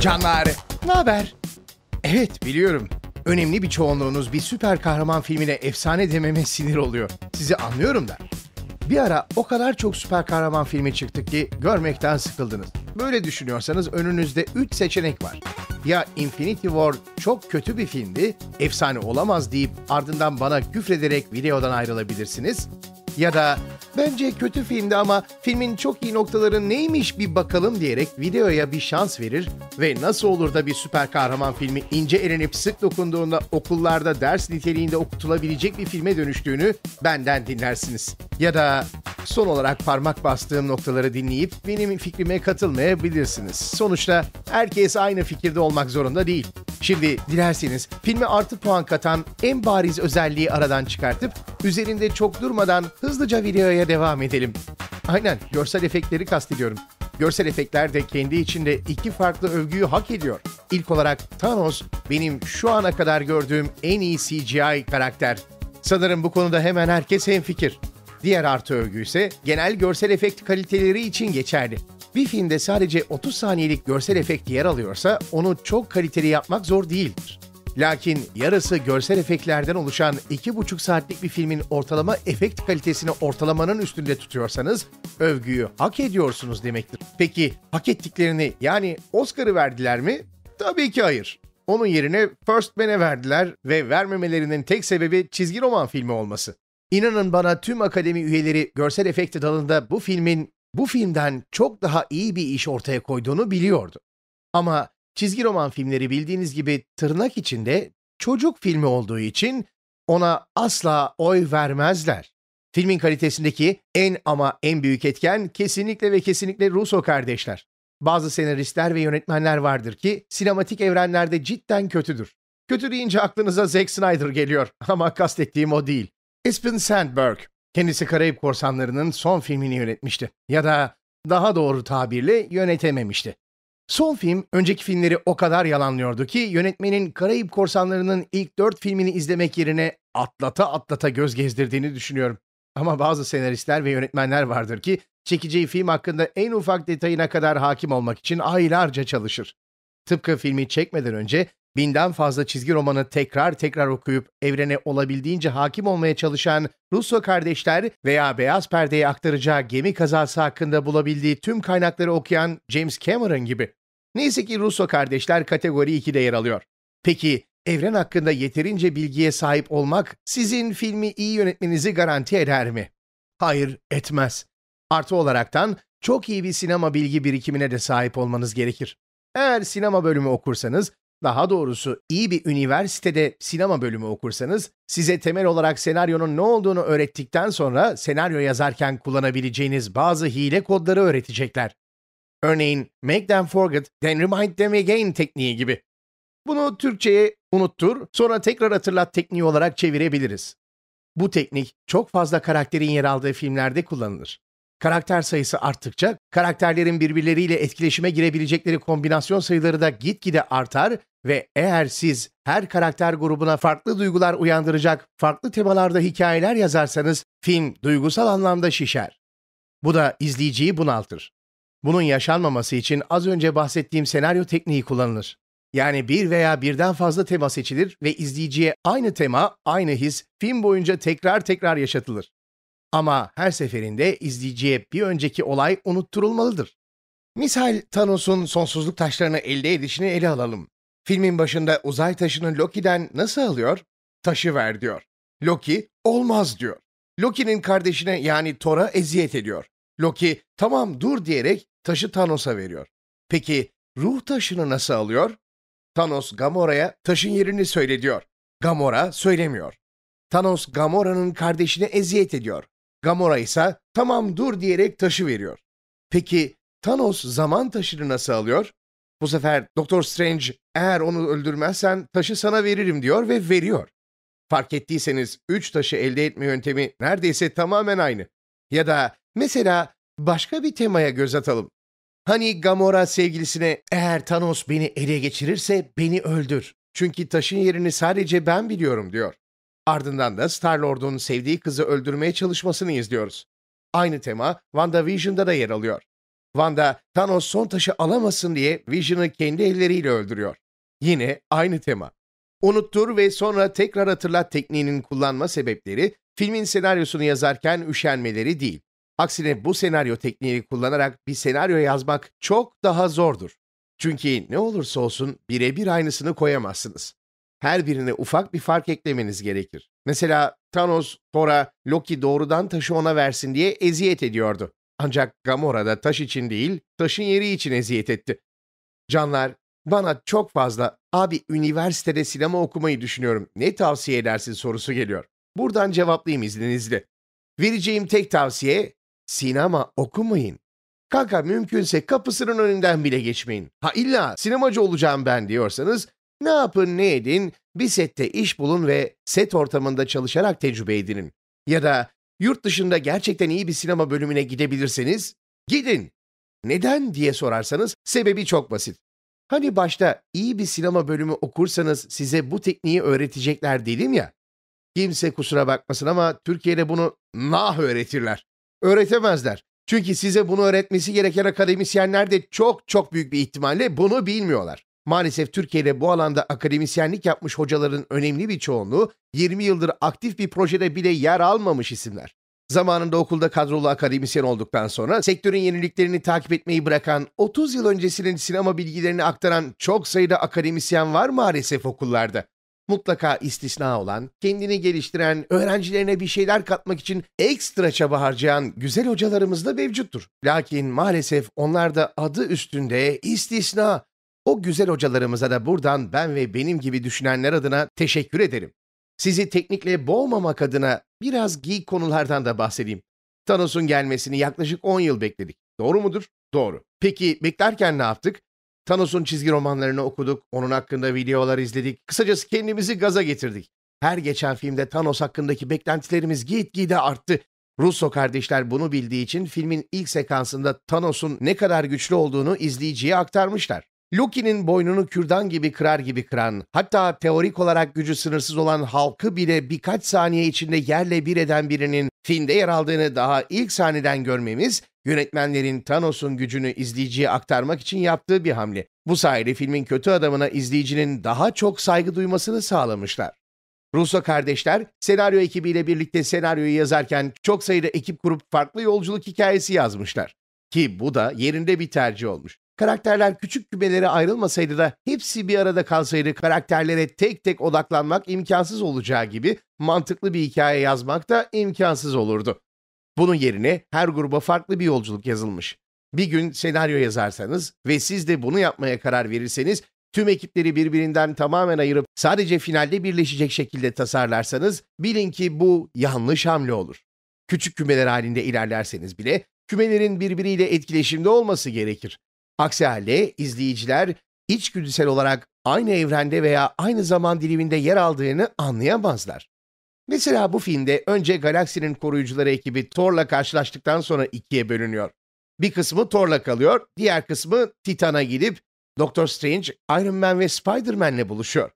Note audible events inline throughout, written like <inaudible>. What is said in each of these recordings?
Canlar, ne haber? Evet, biliyorum. Önemli bir çoğunluğunuz bir süper kahraman filmine efsane dememe sinir oluyor. Sizi anlıyorum da. Bir ara o kadar çok süper kahraman filmi çıktık ki görmekten sıkıldınız. Böyle düşünüyorsanız önünüzde 3 seçenek var. Ya Infinity War çok kötü bir filmdi, efsane olamaz deyip ardından bana küfrederek videodan ayrılabilirsiniz. Ya da Bence kötü filmdi ama filmin çok iyi noktaları neymiş bir bakalım diyerek videoya bir şans verir ve nasıl olur da bir süper kahraman filmi ince elenip sık dokunduğunda okullarda ders niteliğinde okutulabilecek bir filme dönüştüğünü benden dinlersiniz. Ya da son olarak parmak bastığım noktaları dinleyip benim fikrime katılmayabilirsiniz. Sonuçta herkes aynı fikirde olmak zorunda değil. Şimdi dilerseniz filme artı puan katan en bariz özelliği aradan çıkartıp Üzerinde çok durmadan hızlıca videoya devam edelim. Aynen görsel efektleri kastediyorum. Görsel efektler de kendi içinde iki farklı övgüyü hak ediyor. İlk olarak Thanos benim şu ana kadar gördüğüm en iyi CGI karakter. Sanırım bu konuda hemen herkes hemfikir. Diğer artı övgü ise genel görsel efekt kaliteleri için geçerli. Bir filmde sadece 30 saniyelik görsel efekt yer alıyorsa onu çok kaliteli yapmak zor değildir. Lakin yarısı görsel efektlerden oluşan 2,5 saatlik bir filmin ortalama efekt kalitesini ortalamanın üstünde tutuyorsanız övgüyü hak ediyorsunuz demektir. Peki hak ettiklerini yani Oscar'ı verdiler mi? Tabii ki hayır. Onun yerine First Man'e verdiler ve vermemelerinin tek sebebi çizgi roman filmi olması. İnanın bana tüm akademi üyeleri görsel efekti dalında bu filmin bu filmden çok daha iyi bir iş ortaya koyduğunu biliyordu. Ama Çizgi roman filmleri bildiğiniz gibi tırnak içinde çocuk filmi olduğu için ona asla oy vermezler. Filmin kalitesindeki en ama en büyük etken kesinlikle ve kesinlikle Russo kardeşler. Bazı senaristler ve yönetmenler vardır ki sinematik evrenlerde cidden kötüdür. Kötü deyince aklınıza Zack Snyder geliyor <laughs> ama kastettiğim o değil. Espen Sandberg, kendisi Karayip Korsanları'nın son filmini yönetmişti ya da daha doğru tabirle yönetememişti. Son film önceki filmleri o kadar yalanlıyordu ki yönetmenin Karayip Korsanları'nın ilk dört filmini izlemek yerine atlata atlata göz gezdirdiğini düşünüyorum. Ama bazı senaristler ve yönetmenler vardır ki çekeceği film hakkında en ufak detayına kadar hakim olmak için aylarca çalışır. Tıpkı filmi çekmeden önce binden fazla çizgi romanı tekrar tekrar okuyup evrene olabildiğince hakim olmaya çalışan Russo kardeşler veya Beyaz Perde'ye aktaracağı gemi kazası hakkında bulabildiği tüm kaynakları okuyan James Cameron gibi. Neyse ki Russo kardeşler kategori 2'de yer alıyor. Peki evren hakkında yeterince bilgiye sahip olmak sizin filmi iyi yönetmenizi garanti eder mi? Hayır, etmez. Artı olaraktan çok iyi bir sinema bilgi birikimine de sahip olmanız gerekir. Eğer sinema bölümü okursanız, daha doğrusu iyi bir üniversitede sinema bölümü okursanız, size temel olarak senaryonun ne olduğunu öğrettikten sonra senaryo yazarken kullanabileceğiniz bazı hile kodları öğretecekler. Örneğin make them forget, then remind them again tekniği gibi. Bunu Türkçe'ye unuttur, sonra tekrar hatırlat tekniği olarak çevirebiliriz. Bu teknik çok fazla karakterin yer aldığı filmlerde kullanılır. Karakter sayısı arttıkça karakterlerin birbirleriyle etkileşime girebilecekleri kombinasyon sayıları da gitgide artar ve eğer siz her karakter grubuna farklı duygular uyandıracak farklı temalarda hikayeler yazarsanız film duygusal anlamda şişer. Bu da izleyiciyi bunaltır. Bunun yaşanmaması için az önce bahsettiğim senaryo tekniği kullanılır. Yani bir veya birden fazla tema seçilir ve izleyiciye aynı tema, aynı his film boyunca tekrar tekrar yaşatılır. Ama her seferinde izleyiciye bir önceki olay unutturulmalıdır. Misal Thanos'un sonsuzluk taşlarını elde edişini ele alalım. Filmin başında uzay taşını Loki'den nasıl alıyor? Taşı ver diyor. Loki olmaz diyor. Loki'nin kardeşine yani Thor'a eziyet ediyor. Loki tamam dur diyerek taşı Thanos'a veriyor. Peki ruh taşını nasıl alıyor? Thanos Gamora'ya taşın yerini söyle diyor. Gamora söylemiyor. Thanos Gamora'nın kardeşine eziyet ediyor. Gamora ise tamam dur diyerek taşı veriyor. Peki Thanos zaman taşını nasıl alıyor? Bu sefer Doktor Strange eğer onu öldürmezsen taşı sana veririm diyor ve veriyor. Fark ettiyseniz 3 taşı elde etme yöntemi neredeyse tamamen aynı. Ya da mesela başka bir temaya göz atalım. Hani Gamora sevgilisine eğer Thanos beni ele geçirirse beni öldür. Çünkü taşın yerini sadece ben biliyorum diyor. Ardından da Star-Lord'un sevdiği kızı öldürmeye çalışmasını izliyoruz. Aynı tema WandaVision'da da yer alıyor. Wanda, Thanos son taşı alamasın diye Vision'ı kendi elleriyle öldürüyor. Yine aynı tema. Unuttur ve sonra tekrar hatırlat tekniğinin kullanma sebepleri, filmin senaryosunu yazarken üşenmeleri değil. Aksine bu senaryo tekniğini kullanarak bir senaryo yazmak çok daha zordur. Çünkü ne olursa olsun birebir aynısını koyamazsınız. Her birine ufak bir fark eklemeniz gerekir. Mesela Thanos, Thor'a Loki doğrudan taşı ona versin diye eziyet ediyordu. Ancak Gamora da taş için değil, taşın yeri için eziyet etti. Canlar, bana çok fazla abi üniversitede sinema okumayı düşünüyorum. Ne tavsiye edersin sorusu geliyor. Buradan cevaplayayım izninizle. Vereceğim tek tavsiye Sinema okumayın. Kanka mümkünse kapısının önünden bile geçmeyin. Ha illa sinemacı olacağım ben diyorsanız ne yapın ne edin bir sette iş bulun ve set ortamında çalışarak tecrübe edinin. Ya da yurt dışında gerçekten iyi bir sinema bölümüne gidebilirseniz gidin. Neden diye sorarsanız sebebi çok basit. Hani başta iyi bir sinema bölümü okursanız size bu tekniği öğretecekler dedim ya. Kimse kusura bakmasın ama Türkiye'de bunu nah öğretirler öğretemezler. Çünkü size bunu öğretmesi gereken akademisyenler de çok çok büyük bir ihtimalle bunu bilmiyorlar. Maalesef Türkiye'de bu alanda akademisyenlik yapmış hocaların önemli bir çoğunluğu 20 yıldır aktif bir projede bile yer almamış isimler. Zamanında okulda kadrolu akademisyen olduktan sonra sektörün yeniliklerini takip etmeyi bırakan, 30 yıl öncesinin sinema bilgilerini aktaran çok sayıda akademisyen var maalesef okullarda mutlaka istisna olan, kendini geliştiren, öğrencilerine bir şeyler katmak için ekstra çaba harcayan güzel hocalarımız da mevcuttur. Lakin maalesef onlar da adı üstünde istisna. O güzel hocalarımıza da buradan ben ve benim gibi düşünenler adına teşekkür ederim. Sizi teknikle boğmamak adına biraz geek konulardan da bahsedeyim. Thanos'un gelmesini yaklaşık 10 yıl bekledik. Doğru mudur? Doğru. Peki beklerken ne yaptık? Thanos'un çizgi romanlarını okuduk, onun hakkında videolar izledik. Kısacası kendimizi gaza getirdik. Her geçen filmde Thanos hakkındaki beklentilerimiz gitgide arttı. Russo kardeşler bunu bildiği için filmin ilk sekansında Thanos'un ne kadar güçlü olduğunu izleyiciye aktarmışlar. Loki'nin boynunu kürdan gibi kırar gibi kıran, hatta teorik olarak gücü sınırsız olan halkı bile birkaç saniye içinde yerle bir eden birinin filmde yer aldığını daha ilk sahneden görmemiz, yönetmenlerin Thanos'un gücünü izleyiciye aktarmak için yaptığı bir hamle. Bu sayede filmin kötü adamına izleyicinin daha çok saygı duymasını sağlamışlar. Russo kardeşler senaryo ekibiyle birlikte senaryoyu yazarken çok sayıda ekip kurup farklı yolculuk hikayesi yazmışlar. Ki bu da yerinde bir tercih olmuş. Karakterler küçük kümelere ayrılmasaydı da hepsi bir arada kalsaydı karakterlere tek tek odaklanmak imkansız olacağı gibi mantıklı bir hikaye yazmak da imkansız olurdu. Bunun yerine her gruba farklı bir yolculuk yazılmış. Bir gün senaryo yazarsanız ve siz de bunu yapmaya karar verirseniz Tüm ekipleri birbirinden tamamen ayırıp sadece finalde birleşecek şekilde tasarlarsanız bilin ki bu yanlış hamle olur. Küçük kümeler halinde ilerlerseniz bile kümelerin birbiriyle etkileşimde olması gerekir. Aksi halde izleyiciler içgüdüsel olarak aynı evrende veya aynı zaman diliminde yer aldığını anlayamazlar. Mesela bu filmde önce galaksinin koruyucuları ekibi Thor'la karşılaştıktan sonra ikiye bölünüyor. Bir kısmı Thor'la kalıyor, diğer kısmı Titan'a gidip Doctor Strange, Iron Man ve Spider-Man'le buluşuyor.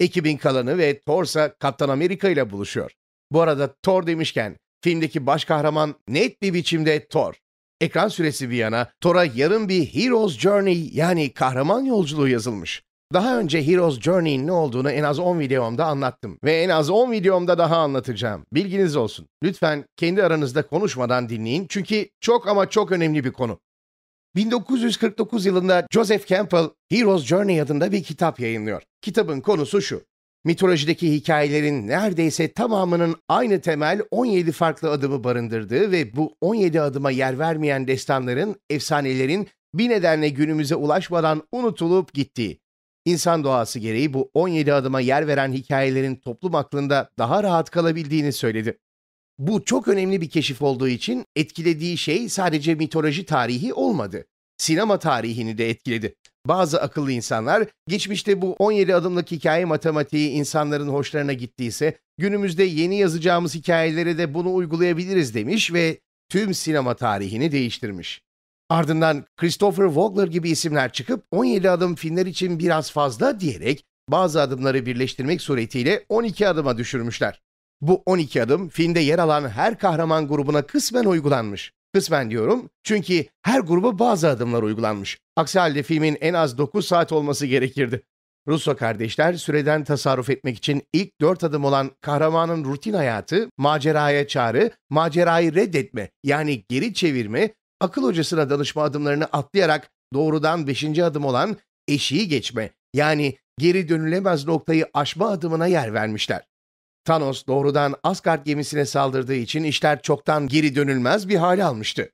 Ekibin kalanı ve Thor ise Kaptan Amerika ile buluşuyor. Bu arada Thor demişken filmdeki baş kahraman net bir biçimde Thor. Ekran süresi bir yana, Thor'a yarın bir Hero's Journey yani kahraman yolculuğu yazılmış. Daha önce Hero's Journey'in ne olduğunu en az 10 videomda anlattım ve en az 10 videomda daha anlatacağım. Bilginiz olsun. Lütfen kendi aranızda konuşmadan dinleyin çünkü çok ama çok önemli bir konu. 1949 yılında Joseph Campbell Hero's Journey adında bir kitap yayınlıyor. Kitabın konusu şu. Mitolojideki hikayelerin neredeyse tamamının aynı temel 17 farklı adımı barındırdığı ve bu 17 adıma yer vermeyen destanların, efsanelerin bir nedenle günümüze ulaşmadan unutulup gittiği. İnsan doğası gereği bu 17 adıma yer veren hikayelerin toplum aklında daha rahat kalabildiğini söyledi. Bu çok önemli bir keşif olduğu için etkilediği şey sadece mitoloji tarihi olmadı. Sinema tarihini de etkiledi. Bazı akıllı insanlar geçmişte bu 17 adımlık hikaye matematiği insanların hoşlarına gittiyse günümüzde yeni yazacağımız hikayelere de bunu uygulayabiliriz demiş ve tüm sinema tarihini değiştirmiş. Ardından Christopher Vogler gibi isimler çıkıp 17 adım filmler için biraz fazla diyerek bazı adımları birleştirmek suretiyle 12 adıma düşürmüşler. Bu 12 adım filmde yer alan her kahraman grubuna kısmen uygulanmış. Kısmen diyorum çünkü her gruba bazı adımlar uygulanmış. Aksi halde filmin en az 9 saat olması gerekirdi. Russo kardeşler süreden tasarruf etmek için ilk dört adım olan kahramanın rutin hayatı, maceraya çağrı, macerayı reddetme yani geri çevirme, akıl hocasına danışma adımlarını atlayarak doğrudan beşinci adım olan eşiği geçme yani geri dönülemez noktayı aşma adımına yer vermişler. Thanos doğrudan Asgard gemisine saldırdığı için işler çoktan geri dönülmez bir hale almıştı.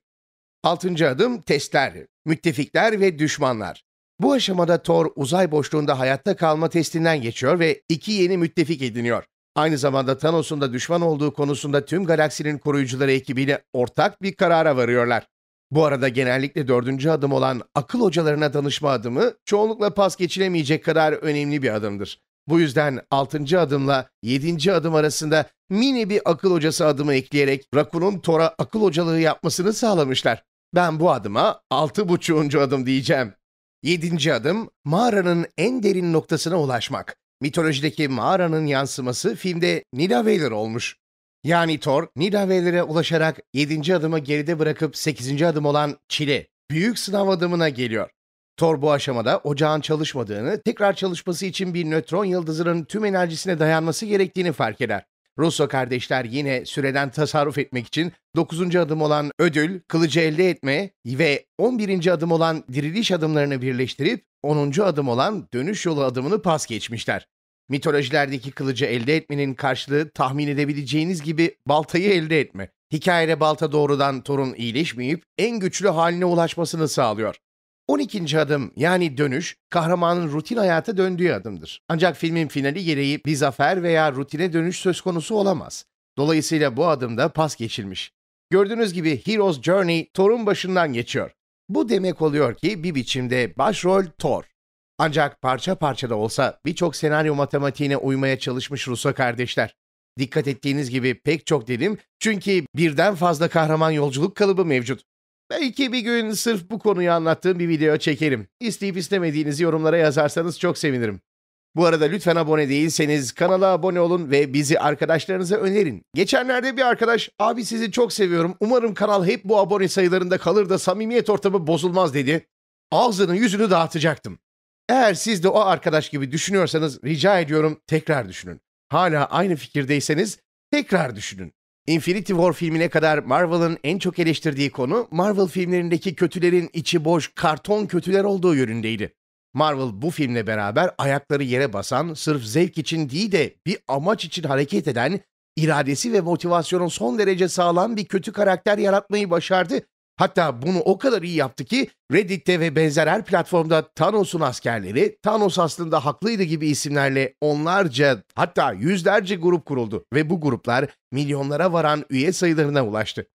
Altıncı adım testler, müttefikler ve düşmanlar. Bu aşamada Thor uzay boşluğunda hayatta kalma testinden geçiyor ve iki yeni müttefik ediniyor. Aynı zamanda Thanos'un da düşman olduğu konusunda tüm galaksinin koruyucuları ekibiyle ortak bir karara varıyorlar. Bu arada genellikle dördüncü adım olan akıl hocalarına danışma adımı çoğunlukla pas geçilemeyecek kadar önemli bir adımdır. Bu yüzden 6. adımla 7. adım arasında mini bir akıl hocası adımı ekleyerek Rakun'un Tora akıl hocalığı yapmasını sağlamışlar. Ben bu adıma 6.5. adım diyeceğim. 7. adım mağaranın en derin noktasına ulaşmak. Mitolojideki mağaranın yansıması filmde Nidavellir olmuş. Yani Thor, Nidaveller'e ulaşarak 7. adımı geride bırakıp 8. adım olan Çile, büyük sınav adımına geliyor. Thor bu aşamada ocağın çalışmadığını, tekrar çalışması için bir nötron yıldızının tüm enerjisine dayanması gerektiğini fark eder. Russo kardeşler yine süreden tasarruf etmek için 9. adım olan ödül, kılıcı elde etme ve 11. adım olan diriliş adımlarını birleştirip 10. adım olan dönüş yolu adımını pas geçmişler. Mitolojilerdeki kılıcı elde etmenin karşılığı tahmin edebileceğiniz gibi baltayı elde etme. Hikayede balta doğrudan Thor'un iyileşmeyip en güçlü haline ulaşmasını sağlıyor. 12. adım yani dönüş, kahramanın rutin hayata döndüğü adımdır. Ancak filmin finali gereği bir zafer veya rutine dönüş söz konusu olamaz. Dolayısıyla bu adımda pas geçilmiş. Gördüğünüz gibi Hero's Journey Thor'un başından geçiyor. Bu demek oluyor ki bir biçimde başrol Thor. Ancak parça parça da olsa birçok senaryo matematiğine uymaya çalışmış Russo kardeşler. Dikkat ettiğiniz gibi pek çok dedim çünkü birden fazla kahraman yolculuk kalıbı mevcut. Belki bir gün sırf bu konuyu anlattığım bir video çekerim. İsteyip istemediğinizi yorumlara yazarsanız çok sevinirim. Bu arada lütfen abone değilseniz kanala abone olun ve bizi arkadaşlarınıza önerin. Geçenlerde bir arkadaş abi sizi çok seviyorum umarım kanal hep bu abone sayılarında kalır da samimiyet ortamı bozulmaz dedi. Ağzının yüzünü dağıtacaktım. Eğer siz de o arkadaş gibi düşünüyorsanız rica ediyorum tekrar düşünün. Hala aynı fikirdeyseniz tekrar düşünün. Infinity War filmine kadar Marvel'ın en çok eleştirdiği konu Marvel filmlerindeki kötülerin içi boş karton kötüler olduğu yönündeydi. Marvel bu filmle beraber ayakları yere basan, sırf zevk için değil de bir amaç için hareket eden, iradesi ve motivasyonun son derece sağlam bir kötü karakter yaratmayı başardı Hatta bunu o kadar iyi yaptı ki Reddit'te ve benzer her platformda Thanos'un askerleri, Thanos aslında haklıydı gibi isimlerle onlarca hatta yüzlerce grup kuruldu ve bu gruplar milyonlara varan üye sayılarına ulaştı.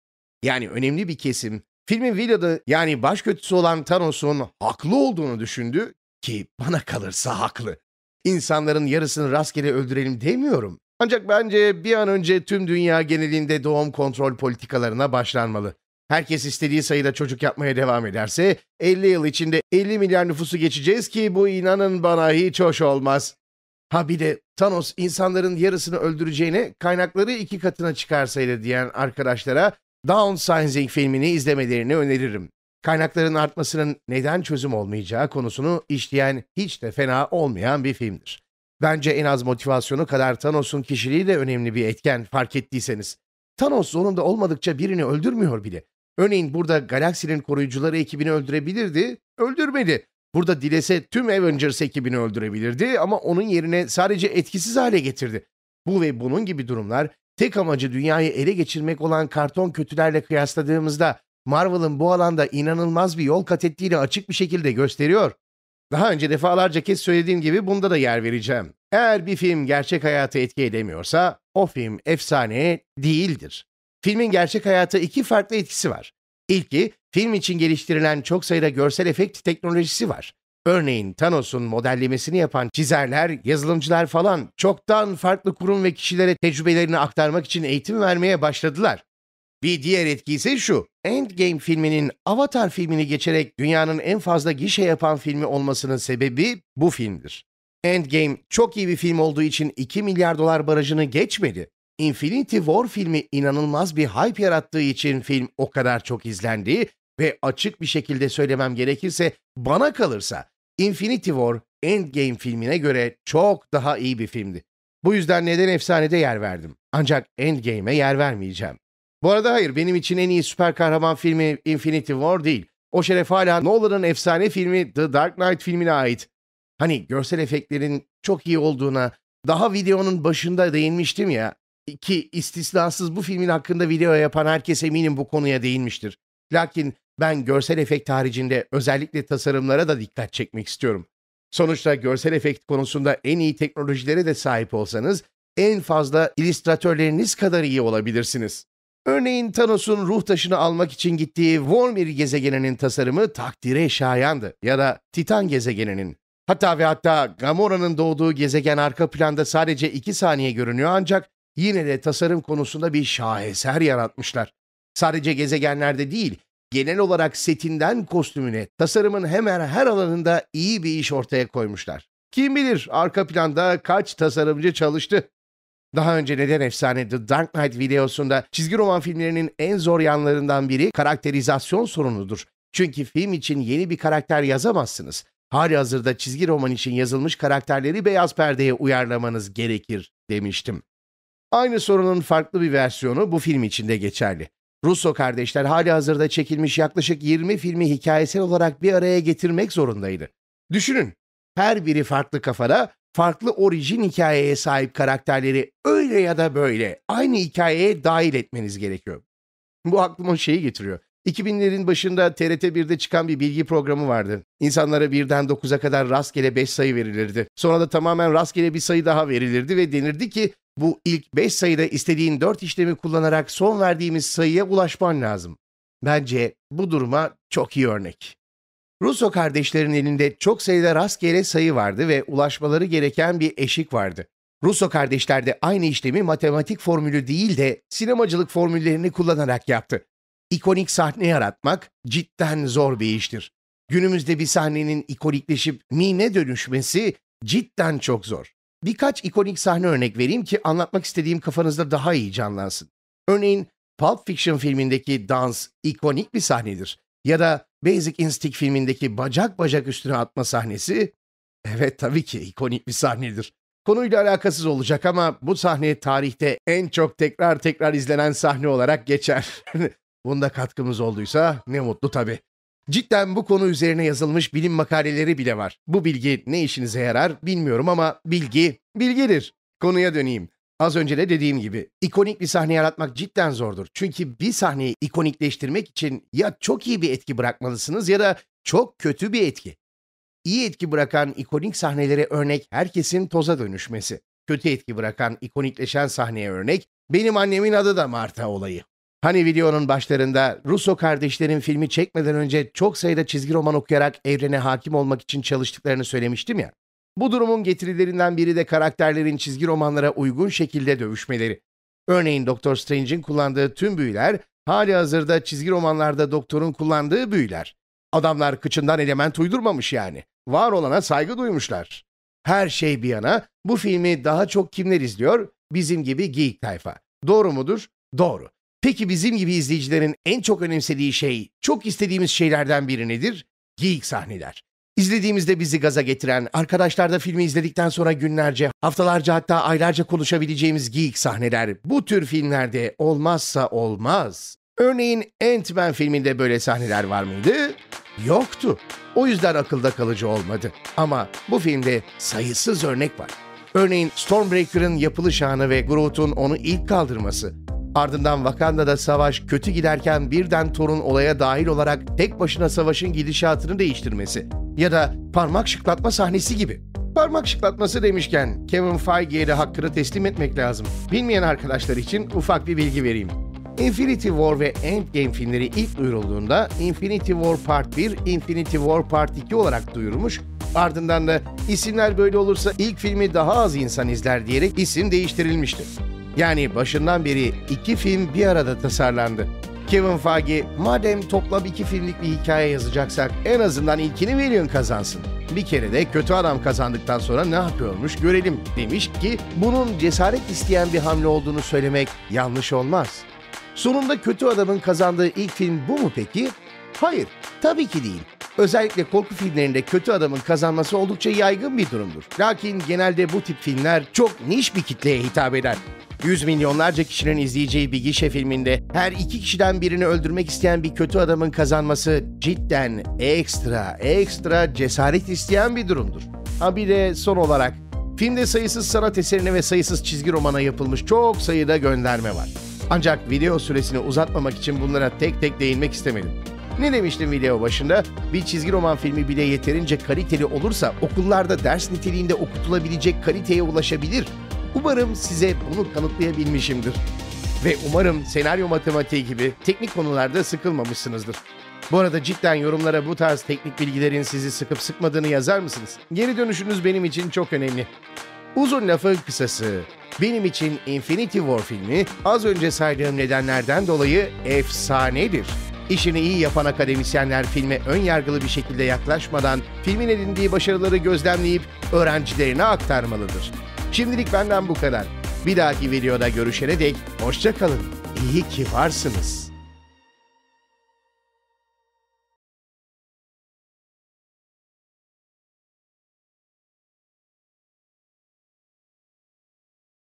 Yani önemli bir kesim filmin villanı yani baş kötüsü olan Thanos'un haklı olduğunu düşündü ki bana kalırsa haklı. İnsanların yarısını rastgele öldürelim demiyorum. Ancak bence bir an önce tüm dünya genelinde doğum kontrol politikalarına başlanmalı. Herkes istediği sayıda çocuk yapmaya devam ederse 50 yıl içinde 50 milyar nüfusu geçeceğiz ki bu inanın bana hiç hoş olmaz. Ha bir de Thanos insanların yarısını öldüreceğine kaynakları iki katına çıkarsaydı diyen arkadaşlara Downsizing filmini izlemelerini öneririm. Kaynakların artmasının neden çözüm olmayacağı konusunu işleyen hiç de fena olmayan bir filmdir. Bence en az motivasyonu kadar Thanos'un kişiliği de önemli bir etken fark ettiyseniz. Thanos zorunda olmadıkça birini öldürmüyor bile. Örneğin burada galaksinin koruyucuları ekibini öldürebilirdi, öldürmedi. Burada dilese tüm Avengers ekibini öldürebilirdi ama onun yerine sadece etkisiz hale getirdi. Bu ve bunun gibi durumlar tek amacı dünyayı ele geçirmek olan karton kötülerle kıyasladığımızda Marvel'ın bu alanda inanılmaz bir yol kat ettiğini açık bir şekilde gösteriyor. Daha önce defalarca kez söylediğim gibi bunda da yer vereceğim. Eğer bir film gerçek hayatı etki edemiyorsa o film efsane değildir filmin gerçek hayata iki farklı etkisi var. İlki, film için geliştirilen çok sayıda görsel efekt teknolojisi var. Örneğin Thanos'un modellemesini yapan çizerler, yazılımcılar falan çoktan farklı kurum ve kişilere tecrübelerini aktarmak için eğitim vermeye başladılar. Bir diğer etki ise şu, Endgame filminin Avatar filmini geçerek dünyanın en fazla gişe yapan filmi olmasının sebebi bu filmdir. Endgame çok iyi bir film olduğu için 2 milyar dolar barajını geçmedi Infinity War filmi inanılmaz bir hype yarattığı için film o kadar çok izlendi ve açık bir şekilde söylemem gerekirse bana kalırsa Infinity War Endgame filmine göre çok daha iyi bir filmdi. Bu yüzden neden efsanede yer verdim. Ancak Endgame'e yer vermeyeceğim. Bu arada hayır benim için en iyi süper kahraman filmi Infinity War değil. O şeref hala Nolan'ın efsane filmi The Dark Knight filmine ait. Hani görsel efektlerin çok iyi olduğuna daha videonun başında değinmiştim ya ki istisnasız bu filmin hakkında video yapan herkes eminim bu konuya değinmiştir. Lakin ben görsel efekt haricinde özellikle tasarımlara da dikkat çekmek istiyorum. Sonuçta görsel efekt konusunda en iyi teknolojilere de sahip olsanız en fazla illüstratörleriniz kadar iyi olabilirsiniz. Örneğin Thanos'un ruh taşını almak için gittiği Vormir gezegeninin tasarımı takdire şayandı ya da Titan gezegeninin. Hatta ve hatta Gamora'nın doğduğu gezegen arka planda sadece 2 saniye görünüyor ancak yine de tasarım konusunda bir şaheser yaratmışlar. Sadece gezegenlerde değil, genel olarak setinden kostümüne, tasarımın hemen her alanında iyi bir iş ortaya koymuşlar. Kim bilir arka planda kaç tasarımcı çalıştı. Daha önce neden efsane The Dark Knight videosunda çizgi roman filmlerinin en zor yanlarından biri karakterizasyon sorunudur. Çünkü film için yeni bir karakter yazamazsınız. Hali hazırda çizgi roman için yazılmış karakterleri beyaz perdeye uyarlamanız gerekir demiştim. Aynı sorunun farklı bir versiyonu bu film içinde geçerli. Russo kardeşler hali hazırda çekilmiş yaklaşık 20 filmi hikayesel olarak bir araya getirmek zorundaydı. Düşünün, her biri farklı kafada, farklı orijin hikayeye sahip karakterleri öyle ya da böyle aynı hikayeye dahil etmeniz gerekiyor. Bu aklıma şeyi getiriyor. 2000'lerin başında TRT 1'de çıkan bir bilgi programı vardı. İnsanlara birden 9'a kadar rastgele 5 sayı verilirdi. Sonra da tamamen rastgele bir sayı daha verilirdi ve denirdi ki bu ilk 5 sayıda istediğin 4 işlemi kullanarak son verdiğimiz sayıya ulaşman lazım. Bence bu duruma çok iyi örnek. Russo kardeşlerin elinde çok sayıda rastgele sayı vardı ve ulaşmaları gereken bir eşik vardı. Russo kardeşler de aynı işlemi matematik formülü değil de sinemacılık formüllerini kullanarak yaptı. İkonik sahne yaratmak cidden zor bir iştir. Günümüzde bir sahnenin ikonikleşip mime dönüşmesi cidden çok zor. Birkaç ikonik sahne örnek vereyim ki anlatmak istediğim kafanızda daha iyi canlansın. Örneğin Pulp Fiction filmindeki dans ikonik bir sahnedir. Ya da Basic Instinct filmindeki bacak bacak üstüne atma sahnesi, evet tabii ki ikonik bir sahnedir. Konuyla alakasız olacak ama bu sahne tarihte en çok tekrar tekrar izlenen sahne olarak geçer. <laughs> Bunda katkımız olduysa ne mutlu tabii. Cidden bu konu üzerine yazılmış bilim makaleleri bile var. Bu bilgi ne işinize yarar bilmiyorum ama bilgi bilgidir. Konuya döneyim. Az önce de dediğim gibi ikonik bir sahne yaratmak cidden zordur. Çünkü bir sahneyi ikonikleştirmek için ya çok iyi bir etki bırakmalısınız ya da çok kötü bir etki. İyi etki bırakan ikonik sahnelere örnek herkesin toza dönüşmesi. Kötü etki bırakan ikonikleşen sahneye örnek benim annemin adı da Marta olayı. Hani videonun başlarında Russo kardeşlerin filmi çekmeden önce çok sayıda çizgi roman okuyarak evrene hakim olmak için çalıştıklarını söylemiştim ya. Bu durumun getirilerinden biri de karakterlerin çizgi romanlara uygun şekilde dövüşmeleri. Örneğin Doktor Strange'in kullandığı tüm büyüler hali hazırda çizgi romanlarda Doktor'un kullandığı büyüler. Adamlar kıçından element uydurmamış yani. Var olana saygı duymuşlar. Her şey bir yana bu filmi daha çok kimler izliyor? Bizim gibi geek tayfa. Doğru mudur? Doğru. Peki bizim gibi izleyicilerin en çok önemsediği şey, çok istediğimiz şeylerden biri nedir? Geek sahneler. İzlediğimizde bizi gaza getiren, arkadaşlar da filmi izledikten sonra günlerce, haftalarca hatta aylarca konuşabileceğimiz geek sahneler bu tür filmlerde olmazsa olmaz. Örneğin Ant-Man filminde böyle sahneler var mıydı? Yoktu. O yüzden akılda kalıcı olmadı. Ama bu filmde sayısız örnek var. Örneğin Stormbreaker'ın yapılış anı ve Groot'un onu ilk kaldırması, Ardından Wakanda'da savaş kötü giderken birden Thor'un olaya dahil olarak tek başına savaşın gidişatını değiştirmesi ya da parmak şıklatma sahnesi gibi. Parmak şıklatması demişken Kevin Feige'ye de hakkını teslim etmek lazım. Bilmeyen arkadaşlar için ufak bir bilgi vereyim. Infinity War ve Endgame filmleri ilk duyurulduğunda Infinity War Part 1, Infinity War Part 2 olarak duyurmuş, ardından da isimler böyle olursa ilk filmi daha az insan izler diyerek isim değiştirilmiştir. Yani başından beri iki film bir arada tasarlandı. Kevin Feige, madem toplam iki filmlik bir hikaye yazacaksak en azından ilkini William kazansın. Bir kere de kötü adam kazandıktan sonra ne yapıyormuş görelim demiş ki bunun cesaret isteyen bir hamle olduğunu söylemek yanlış olmaz. Sonunda kötü adamın kazandığı ilk film bu mu peki? Hayır, tabii ki değil. Özellikle korku filmlerinde kötü adamın kazanması oldukça yaygın bir durumdur. Lakin genelde bu tip filmler çok niş bir kitleye hitap eder. Yüz milyonlarca kişinin izleyeceği bir gişe filminde her iki kişiden birini öldürmek isteyen bir kötü adamın kazanması cidden ekstra ekstra cesaret isteyen bir durumdur. Ha bir de son olarak filmde sayısız sanat eserine ve sayısız çizgi romana yapılmış çok sayıda gönderme var. Ancak video süresini uzatmamak için bunlara tek tek değinmek istemedim. Ne demiştim video başında? Bir çizgi roman filmi bile yeterince kaliteli olursa okullarda ders niteliğinde okutulabilecek kaliteye ulaşabilir. Umarım size bunu kanıtlayabilmişimdir. Ve umarım senaryo matematiği gibi teknik konularda sıkılmamışsınızdır. Bu arada cidden yorumlara bu tarz teknik bilgilerin sizi sıkıp sıkmadığını yazar mısınız? Geri dönüşünüz benim için çok önemli. Uzun lafın kısası. Benim için Infinity War filmi az önce saydığım nedenlerden dolayı efsanedir. İşini iyi yapan akademisyenler filme ön yargılı bir şekilde yaklaşmadan filmin edindiği başarıları gözlemleyip öğrencilerine aktarmalıdır. Şimdilik benden bu kadar. Bir dahaki videoda görüşene dek hoşçakalın. İyi ki varsınız.